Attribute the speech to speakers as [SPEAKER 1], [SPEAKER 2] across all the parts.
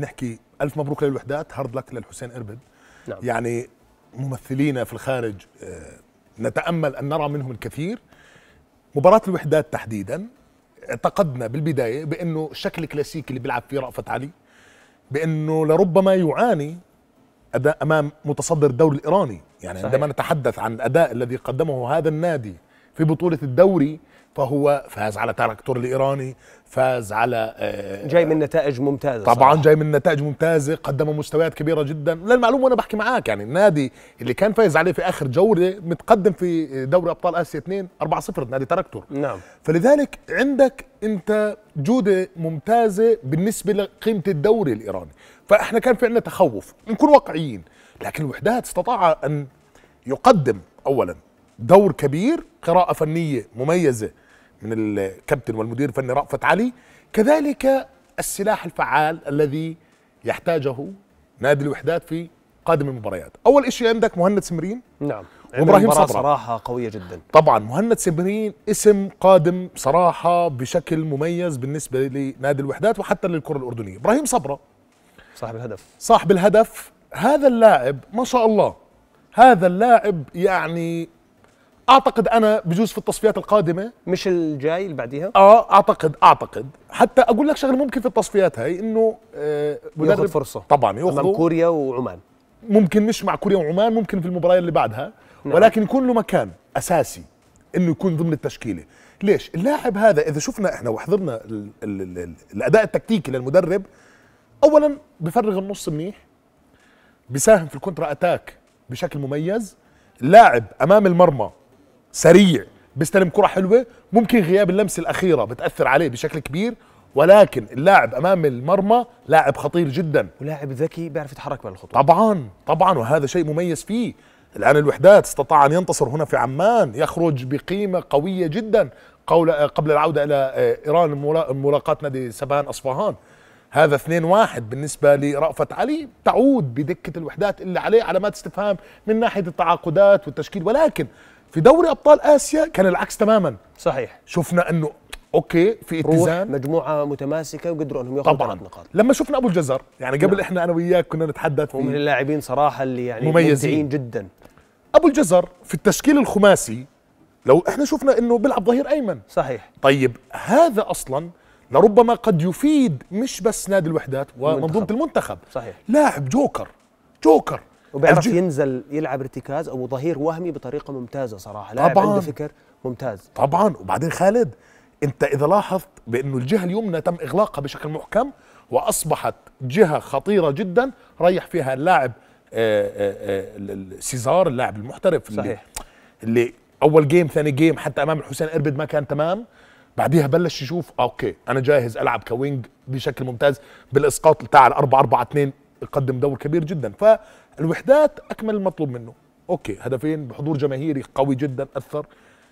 [SPEAKER 1] بنحكي الف مبروك للوحدات هارد لك للحسين اربد نعم. يعني ممثلينا في الخارج آه، نتامل ان نرى منهم الكثير مباراه الوحدات تحديدا اعتقدنا بالبدايه بانه الشكل الكلاسيكي اللي بيلعب فيه رأفت علي بانه لربما يعاني اداء امام متصدر الدوري الايراني يعني صحيح. عندما نتحدث عن الاداء الذي قدمه هذا النادي في بطوله الدوري فهو فاز على تراكتور الايراني فاز على آه، جاي من نتائج ممتازه طبعا صراحة. جاي من نتائج ممتازه قدم مستويات كبيره جدا للمعلومه وانا بحكي معاك يعني النادي اللي كان فايز عليه في اخر جوله متقدم في دوري ابطال اسيا 2 4 0 نادي تراكتور نعم فلذلك عندك انت جوده ممتازه بالنسبه لقيمه الدوري الايراني فاحنا كان في عندنا تخوف نكون واقعيين لكن الوحدات استطاع ان يقدم اولا دور كبير قراءة فنية مميزة من الكابتن والمدير الفني رأفت علي كذلك السلاح الفعال الذي يحتاجه نادي الوحدات في قادم المباريات أول شيء عندك مهند سمرين نعم وابراهيم صبرا صراحة قوية جدا طبعا مهند سمرين اسم قادم صراحة بشكل مميز بالنسبة لنادي الوحدات وحتى للكرة الأردنية إبراهيم صبرا صاحب الهدف صاحب الهدف هذا اللاعب ما شاء الله هذا اللاعب يعني اعتقد انا بجوز في التصفيات القادمه مش الجاي اللي بعديها اه اعتقد اعتقد حتى اقول لك شغله ممكن في التصفيات هاي انه آه ياخذ فرصه طبعا ياخذ امام كوريا وعمان ممكن مش مع كوريا وعمان ممكن في المباراه اللي بعدها نعم. ولكن يكون له مكان اساسي انه يكون ضمن التشكيله ليش اللاعب هذا اذا شفنا احنا وحضرنا الـ الـ الـ الـ الاداء التكتيكي للمدرب اولا بفرغ النص منيح بيساهم في الكونترا اتاك بشكل مميز لاعب امام المرمى سريع بيستلم كره حلوه ممكن غياب اللمسه الاخيره بتاثر عليه بشكل كبير ولكن اللاعب امام المرمى لاعب خطير جدا ولاعب ذكي بيعرف يتحرك بين الخطوط طبعا طبعا وهذا شيء مميز فيه الان الوحدات استطاع ان ينتصر هنا في عمان يخرج بقيمه قويه جدا قبل العوده الى آه، ايران ملاقاه نادي سبان اصفهان هذا 2-1 بالنسبة لرأفت علي تعود بدكة الوحدات اللي عليه علامات استفهام من ناحية التعاقدات والتشكيل ولكن في دوري ابطال اسيا كان العكس تماما صحيح شفنا انه اوكي في اتزان مجموعه متماسكه وقدروا انهم ياخذوا طبعا نقاط لما شفنا ابو الجزر يعني قبل نعم. احنا انا وياك كنا نتحدث ومن اللاعبين صراحه اللي يعني مميزين جدا ابو الجزر في التشكيل الخماسي لو احنا شفنا انه بيلعب ظهير ايمن صحيح طيب هذا اصلا لربما قد يفيد مش بس نادي الوحدات ومنظومه المنتخب صحيح لاعب جوكر جوكر وبيعرف ينزل يلعب ارتكاز او ظهير وهمي بطريقه ممتازه صراحه لاعب عنده فكر ممتاز طبعا وبعدين خالد انت اذا لاحظت بانه الجهه اليمنى تم اغلاقها بشكل محكم واصبحت جهه خطيره جدا ريح فيها اللاعب آه، آه، آه، سيزار اللاعب المحترف صحيح اللي اول جيم ثاني جيم حتى امام الحسين اربد ما كان تمام بعديها بلش يشوف اوكي انا جاهز العب كوينج بشكل ممتاز بالاسقاط بتاع 4 4 2 يقدم دور كبير جدا فالوحدات اكمل المطلوب منه اوكي هدفين بحضور جماهيري قوي جدا اثر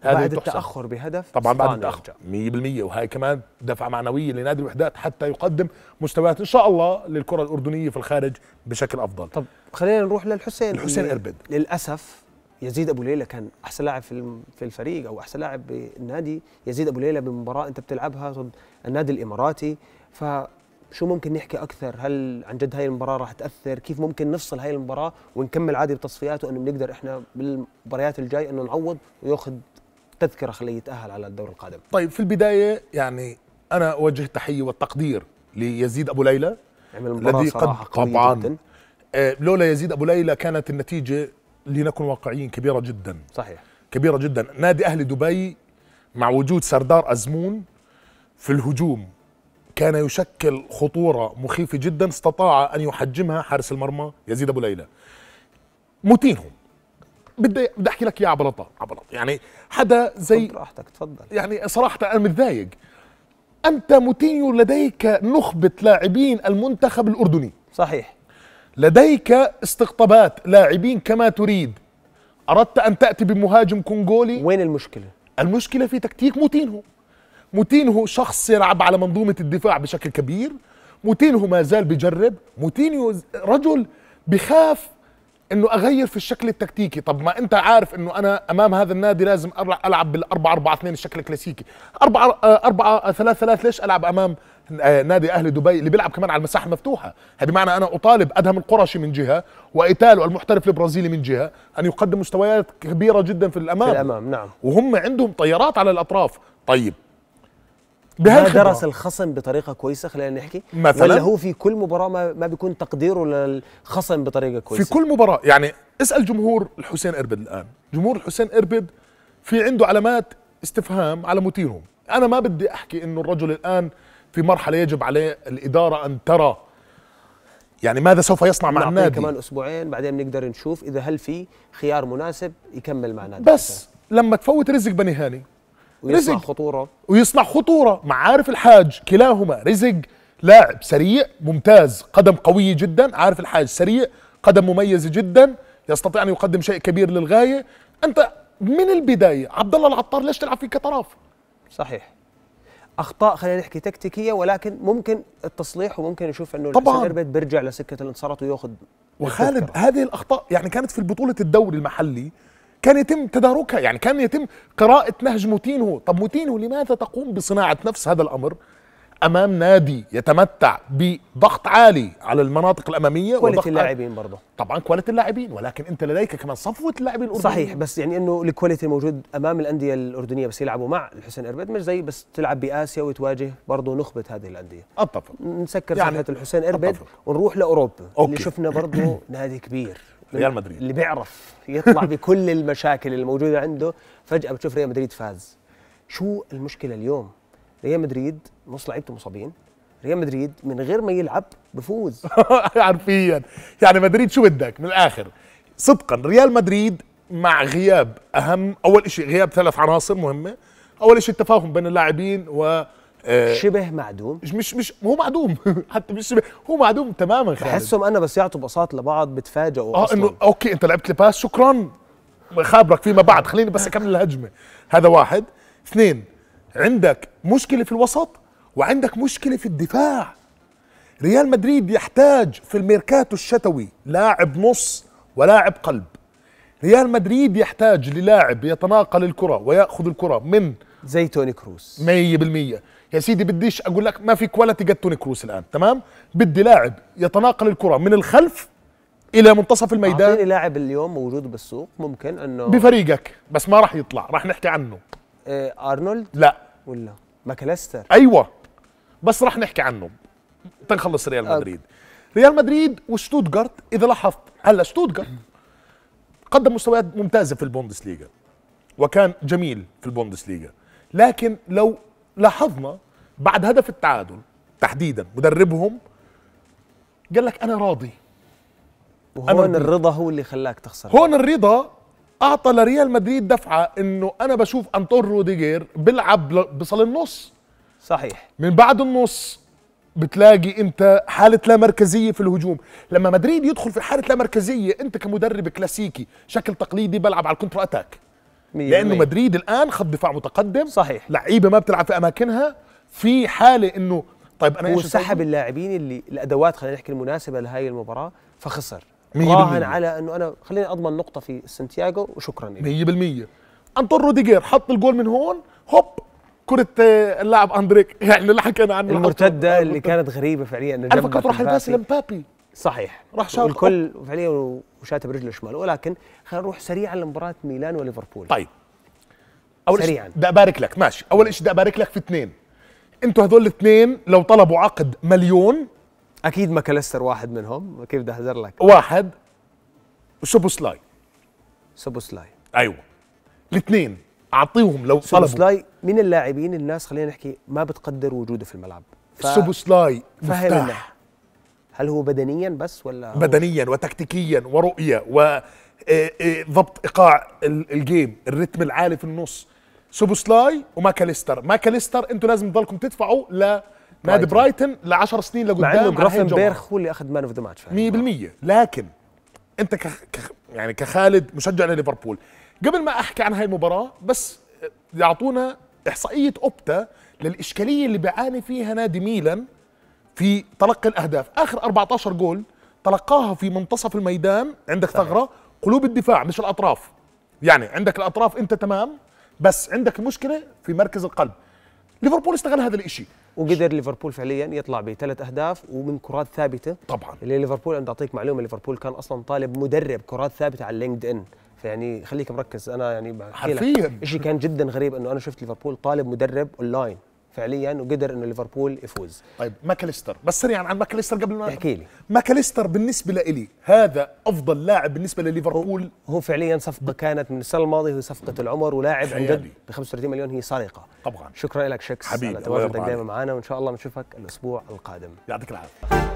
[SPEAKER 1] هذا بعد التاخر بهدف طبعا بعد التاخر 100% وهي كمان دفعه معنويه لنادي الوحدات حتى يقدم مستويات ان شاء الله للكره الاردنيه في الخارج بشكل افضل طب خلينا نروح للحسين الحسين اربد للاسف
[SPEAKER 2] يزيد ابو ليلى كان احسن لاعب في الفريق او احسن لاعب بالنادي يزيد ابو ليلى بمباراه انت بتلعبها ضد النادي الاماراتي ف شو ممكن نحكي اكثر هل عن جد هاي المباراه راح تاثر كيف ممكن نفصل هاي المباراه ونكمل عادي بتصفيات وانه بنقدر احنا بالمباريات الجاي انه نعوض وياخذ تذكره خليه يتاهل على الدور القادم
[SPEAKER 1] طيب في البدايه يعني انا اوجه التحيه والتقدير ليزيد ابو ليلى الذي قد طبعا آه لولا يزيد ابو ليلى كانت النتيجه لنكن واقعيين كبيره جدا صحيح كبيره جدا نادي اهلي دبي مع وجود سردار ازمون في الهجوم كان يشكل خطورة مخيفة جدا استطاع أن يحجمها حارس المرمى يزيد أبو ليلى متينهم بدي بدي احكي لك يا عبلطه عبلطه يعني حدا زي راحتك تفضل يعني صراحه انا متضايق انت موتينيو لديك نخبه لاعبين المنتخب الاردني صحيح لديك استقطابات لاعبين كما تريد اردت ان تاتي بمهاجم كونغولي وين المشكله المشكله في تكتيك موتينهو موتينهو شخص يلعب على منظومه الدفاع بشكل كبير موتينهو ما زال بيجرب موتينيو رجل بخاف انه اغير في الشكل التكتيكي طب ما انت عارف انه انا امام هذا النادي لازم العب بال 4 4 2 الشكل الكلاسيكي 4 4 3 3 ليش العب امام آه، نادي اهلي دبي اللي بيلعب كمان على المساحه المفتوحه هذا بمعنى انا اطالب ادهم القرشي من جهه وايتالو المحترف البرازيلي من جهه ان يقدم مستويات كبيره جدا في الامام في الامام نعم وهم عندهم طيارات على الاطراف طيب ما درس
[SPEAKER 2] الخصم بطريقه كويسه خلينا نحكي مثلا ولا هو في كل مباراه ما,
[SPEAKER 1] ما بيكون تقديره للخصم بطريقه كويسه في كل مباراه يعني اسال جمهور الحسين اربد الان جمهور الحسين اربد في عنده علامات استفهام على مديرهم انا ما بدي احكي انه الرجل الان في مرحله يجب عليه الاداره ان ترى يعني ماذا سوف يصنع مع النادي كمان اسبوعين بعدين نقدر نشوف اذا هل في خيار مناسب يكمل مع النادي بس لما تفوت رزق بني هاني ويصنع رزق. خطوره ويصنع خطوره مع عارف الحاج كلاهما رزق لاعب سريع ممتاز قدم قوي جدا عارف الحاج سريع قدم مميز جدا يستطيع ان يقدم شيء كبير للغايه انت من البدايه عبد الله العطار ليش تلعب فيه كطراف صحيح
[SPEAKER 2] اخطاء خلينا نحكي تكتيكيه ولكن ممكن التصليح وممكن نشوف انه طبعا
[SPEAKER 1] بيرجع لسكه الانتصارات وياخذ وخالد هذه الاخطاء يعني كانت في بطوله الدوري المحلي كان يتم تداركها يعني كان يتم قراءة نهج موتينو طب موتينو لماذا تقوم بصناعة نفس هذا الأمر امام نادي يتمتع بضغط عالي على المناطق الاماميه كواليتي اللاعبين برضه طبعا كواليتي اللاعبين ولكن انت لديك كمان صفوه اللاعبين
[SPEAKER 2] الاردنيين صحيح بس يعني انه الكواليتي موجود امام الانديه الاردنيه بس يلعبوا مع الحسين اربد مش زي بس تلعب باسيا وتواجه برضه نخبه هذه الانديه اتفق نسكر يعني صفحه الحسين اربد ونروح لاوروبا أوكي. اللي شفنا برضه نادي كبير ريال مدريد اللي بيعرف يطلع بكل المشاكل الموجوده عنده فجاه بتشوف ريال مدريد فاز شو المشكله اليوم ريال مدريد نص لعيبته مصابين ريال مدريد من غير ما يلعب بفوز
[SPEAKER 1] حرفيا يعني مدريد شو بدك من الاخر صدقا ريال مدريد مع غياب اهم اول شيء غياب ثلاث عناصر مهمه اول شيء التفاهم بين اللاعبين و آه، شبه معدوم مش مش هو معدوم حتى مش شبه هو معدوم تماما خالد بحسهم انا بس يعطوا باصات لبعض بتفاجئوا اه انه اوكي انت لعبت لي باس شكرا خابرك فيما بعد خليني بس اكمل الهجمه هذا واحد اثنين عندك مشكله في الوسط وعندك مشكله في الدفاع ريال مدريد يحتاج في الميركاتو الشتوي لاعب نص ولاعب قلب ريال مدريد يحتاج للاعب يتناقل الكره وياخذ الكره من زي توني كروس 100% يا سيدي بديش اقول لك ما في كواليتي قد توني كروس الان تمام بدي لاعب يتناقل الكره من الخلف الى منتصف الميدان اعطيني لاعب اليوم موجود بالسوق ممكن انه بفريقك بس ما راح يطلع راح نحكي عنه إيه ارنولد لا ولا ماكاليستر ايوه بس راح نحكي عنه تنخلص ريال مدريد ريال مدريد وشتوتغارت اذا لاحظت هلا شتوتغارت قدم مستويات ممتازه في البوندسليغا وكان جميل في البوندسليغا لكن لو لاحظنا بعد هدف التعادل تحديدا مدربهم قال لك انا راضي وهون الرضا هو اللي خلاك تخسر هون الرضا اعطى لريال مدريد دفعه انه انا بشوف انطون روديجير بيلعب بصل النص صحيح من بعد النص بتلاقي انت حاله لا مركزيه في الهجوم لما مدريد يدخل في حاله لا مركزيه انت كمدرب كلاسيكي شكل تقليدي بلعب على الكونتر اتاك لانه مدريد الان خط دفاع متقدم صحيح لعيبه ما بتلعب في اماكنها في حاله انه طيب انا ايش اللاعبين اللي الادوات خلينا نحكي
[SPEAKER 2] المناسبه لهي المباراه فخسر راهن على انه انا خليني اضمن نقطه في سانتياغو
[SPEAKER 1] وشكرا لي 100% انطر روديجير حط الجول من هون هوب كرة آه، اللاعب اندريك يعني اللي حكينا عنه المرتدة
[SPEAKER 2] اللي كانت غريبة فعليا انا فكرت راح الباس لمبابي صحيح راح الكل فعليا وشاتب برجله الشمال ولكن خلينا نروح سريعا
[SPEAKER 1] لمباراه ميلان وليفربول طيب اول سريعا بدي ابارك لك ماشي اول شيء بدي ابارك لك في اثنين انتوا هذول الاثنين لو طلبوا عقد مليون اكيد ما كلستر واحد منهم كيف بدي احذر لك واحد وسوبوسلاي
[SPEAKER 2] سوبوسلاي ايوه الاثنين اعطيهم لو طلبوا سوبوسلاي من اللاعبين الناس خلينا نحكي ما بتقدر وجوده في الملعب ف... سوبوسلاي مفتاح هل هو
[SPEAKER 1] بدنيا بس ولا بدنيا وتكتيكيا ورؤيه وضبط آه، آه، ايقاع الجيم الريتم العالي في النص سوبوسلاي وماكاليستر ماكاليستر انتوا لازم تضلكم تدفعوا ل نادي برايتن ل 10 سنين لقدام مع انه بيرخ هو اللي اخذ مان اوف ذا ماتش 100% لكن انت كخ... كخ... يعني كخالد مشجع لليفربول قبل ما احكي عن هاي المباراه بس يعطونا احصائيه اوبتا للاشكاليه اللي بيعاني فيها نادي ميلان في تلقي الاهداف اخر 14 جول تلقاها في منتصف الميدان عندك صحيح. ثغره قلوب الدفاع مش الاطراف يعني عندك الاطراف انت تمام بس عندك المشكله في مركز القلب ليفربول استغل هذا الشيء وقدر ليفربول فعليا يطلع بثلاث اهداف ومن كرات ثابته
[SPEAKER 2] طبعا اللي ليفربول انا بعطيك معلومه ليفربول كان اصلا طالب مدرب كرات ثابته على لينكد ان فيعني خليك مركز انا يعني حرفيا شيء كان جدا غريب انه انا شفت ليفربول طالب مدرب اونلاين
[SPEAKER 1] فعليا وقدر انه ليفربول يفوز طيب ماكاليستر بس سريعا عن ماكاليستر قبل ما احكي لي ماكاليستر بالنسبه لإلي هذا افضل لاعب بالنسبه لليفربول هو, هو فعليا صفقه
[SPEAKER 2] كانت من السنه الماضيه هي صفقه العمر ولاعب عن جد ب 35 مليون هي سرقه طبعا شكرا لك شكس حبيبي على تواجدك دائما معنا وان شاء الله بنشوفك الاسبوع القادم يعطيك العافيه